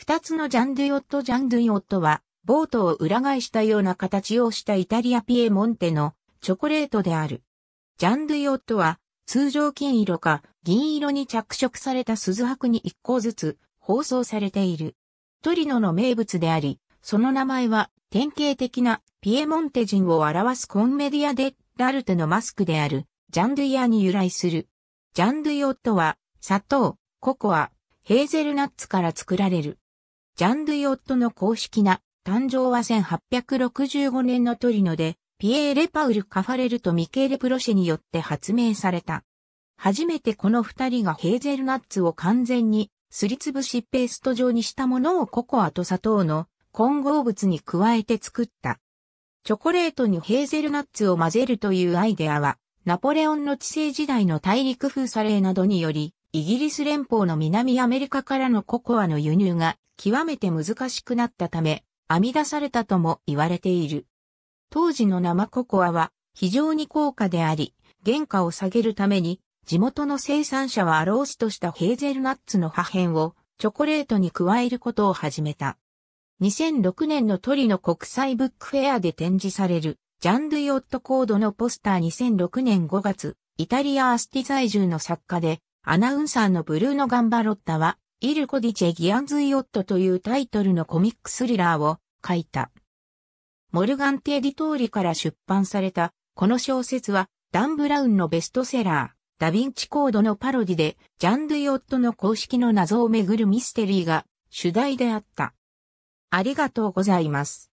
二つのジャンドゥヨットジャンドゥヨットは、ボートを裏返したような形をしたイタリアピエモンテのチョコレートである。ジャンドゥヨットは、通常金色か銀色に着色された鈴箔に一個ずつ包装されている。トリノの名物であり、その名前は典型的なピエモンテ人を表すコンメディアデ・ダルテのマスクであるジャンドゥヤに由来する。ジャンドゥヨットは砂糖、ココア、ヘーゼルナッツから作られる。ジャン・ドゥ・ヨットの公式な誕生は1865年のトリノで、ピエーレ・パウル・カファレルとミケーレ・プロシェによって発明された。初めてこの二人がヘーゼルナッツを完全にすりつぶしペースト状にしたものをココアと砂糖の混合物に加えて作った。チョコレートにヘーゼルナッツを混ぜるというアイデアは、ナポレオンの治世時代の大陸サレーなどにより、イギリス連邦の南アメリカからのココアの輸入が極めて難しくなったため、編み出されたとも言われている。当時の生ココアは非常に高価であり、原価を下げるために、地元の生産者はアローストしたヘーゼルナッツの破片をチョコレートに加えることを始めた。2006年のトリの国際ブックフェアで展示されるジャンドゥ・ヨットコードのポスター2006年5月、イタリアアスティ在住の作家でアナウンサーのブルーノ・ガンバロッタは、イルコディチェ・ギアンズ・イオットというタイトルのコミックスリラーを書いた。モルガンテ・ディトーリから出版された、この小説は、ダン・ブラウンのベストセラー、ダヴィンチコードのパロディで、ジャン・ドゥ・イオットの公式の謎をめぐるミステリーが主題であった。ありがとうございます。